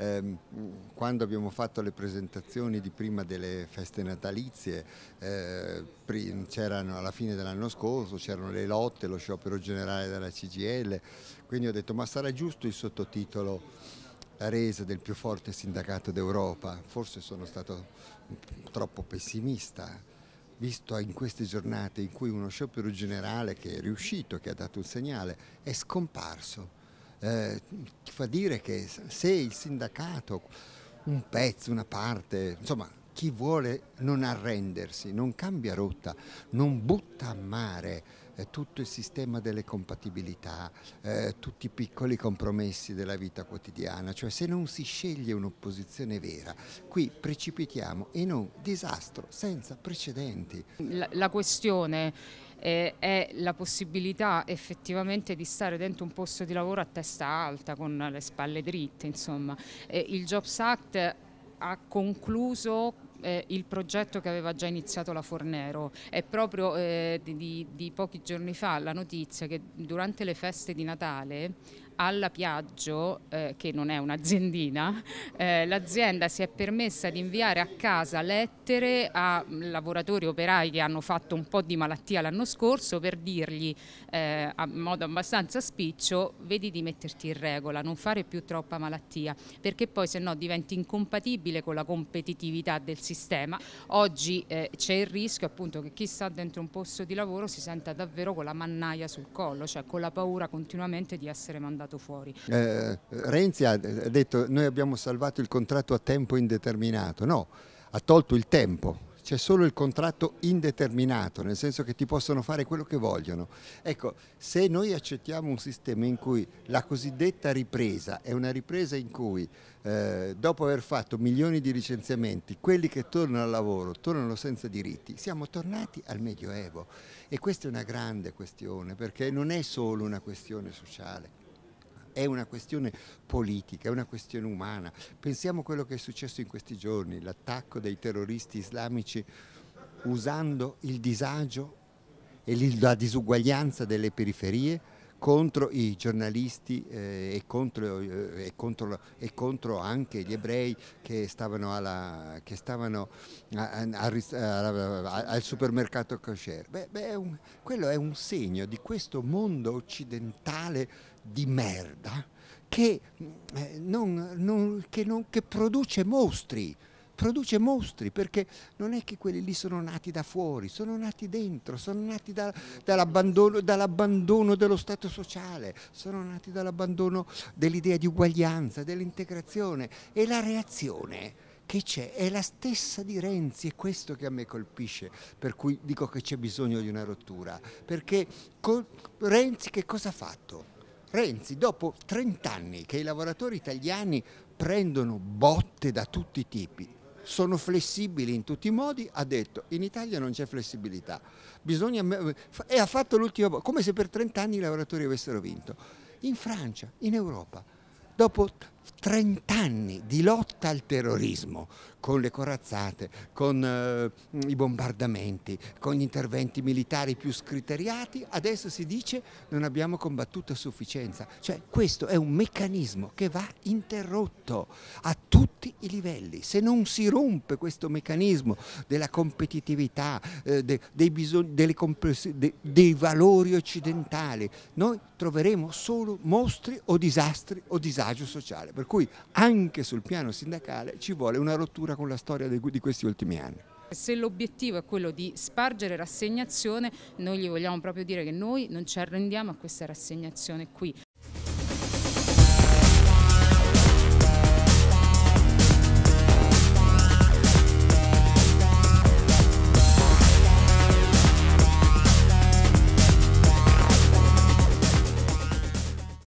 Ehm, quando abbiamo fatto le presentazioni di prima delle feste natalizie, eh, c'erano alla fine dell'anno scorso, c'erano le lotte, lo sciopero generale della CGL, quindi ho detto ma sarà giusto il sottotitolo la resa del più forte sindacato d'Europa, forse sono stato troppo pessimista, visto in queste giornate in cui uno sciopero generale che è riuscito, che ha dato un segnale, è scomparso eh, ti fa dire che se il sindacato, un pezzo, una parte, insomma chi vuole non arrendersi, non cambia rotta, non butta a mare eh, tutto il sistema delle compatibilità, eh, tutti i piccoli compromessi della vita quotidiana, cioè se non si sceglie un'opposizione vera, qui precipitiamo in un disastro senza precedenti. la, la questione eh, è la possibilità effettivamente di stare dentro un posto di lavoro a testa alta, con le spalle dritte, insomma. Eh, il Jobs Act ha concluso eh, il progetto che aveva già iniziato la Fornero. È proprio eh, di, di, pochi giorni fa la notizia che durante le feste di Natale alla Piaggio, eh, che non è un'aziendina, eh, l'azienda si è permessa di inviare a casa lettere a lavoratori operai che hanno fatto un po' di malattia l'anno scorso per dirgli eh, a modo abbastanza spiccio vedi di metterti in regola, non fare più troppa malattia, perché poi se no diventi incompatibile con la competitività del sistema. Oggi eh, c'è il rischio appunto che chi sta dentro un posto di lavoro si senta davvero con la mannaia sul collo, cioè con la paura continuamente di essere mandato tirato fuori. Eh, Renzi ha detto noi abbiamo salvato il contratto a tempo indeterminato, no, ha tolto il tempo. C'è solo il contratto indeterminato, nel senso che ti possono fare quello che vogliono. Ecco, se noi accettiamo un sistema in cui la cosiddetta ripresa è una ripresa in cui eh, dopo aver fatto milioni di licenziamenti, quelli che tornano al lavoro tornano senza diritti, siamo tornati al Medioevo e questa è una grande questione perché non è solo una questione sociale è una questione politica, è una questione umana. Pensiamo a quello che è successo in questi giorni, l'attacco dei terroristi islamici usando il disagio e la disuguaglianza delle periferie contro i giornalisti eh, e, contro, eh, e, contro, e, contro, anche gli ebrei che stavano, alla, che stavano a, a, a, al supermercato kosher. Beh, beh, un, quello è un segno di questo mondo occidentale di merda che, eh, non, non, che, non, che produce mostri produce mostri perché non è che quelli lì sono nati da fuori, sono nati dentro, sono nati da, dall'abbandono, dall dello Stato sociale, sono nati dall'abbandono dell'idea di uguaglianza, dell'integrazione e la reazione che c'è è la stessa di Renzi, è questo che a me colpisce, per cui dico che c'è bisogno di una rottura, perché Renzi che cosa ha fatto? Renzi, dopo 30 anni che i lavoratori italiani prendono botte da tutti i tipi, sono flessibili in tutti i modi, ha detto in Italia non c'è flessibilità, Bisogna... e ha fatto l'ultimo, come se per 30 anni i lavoratori avessero vinto, in Francia, in Europa, dopo 30 anni di lotta al terrorismo con le corazzate, con eh, i bombardamenti, con gli interventi militari più scriteriati, adesso si dice non abbiamo combattuto a sufficienza. Cioè questo è un meccanismo che va interrotto a tutti i livelli. Se non si rompe questo meccanismo della competitività, eh, de, dei, de, dei valori occidentali, noi troveremo solo mostri o disastri o disagio sociale. Per cui anche sul piano sindacale ci vuole una rottura con la storia di questi ultimi anni. Se l'obiettivo è quello di spargere rassegnazione, noi gli vogliamo proprio dire che noi non ci arrendiamo a questa rassegnazione qui.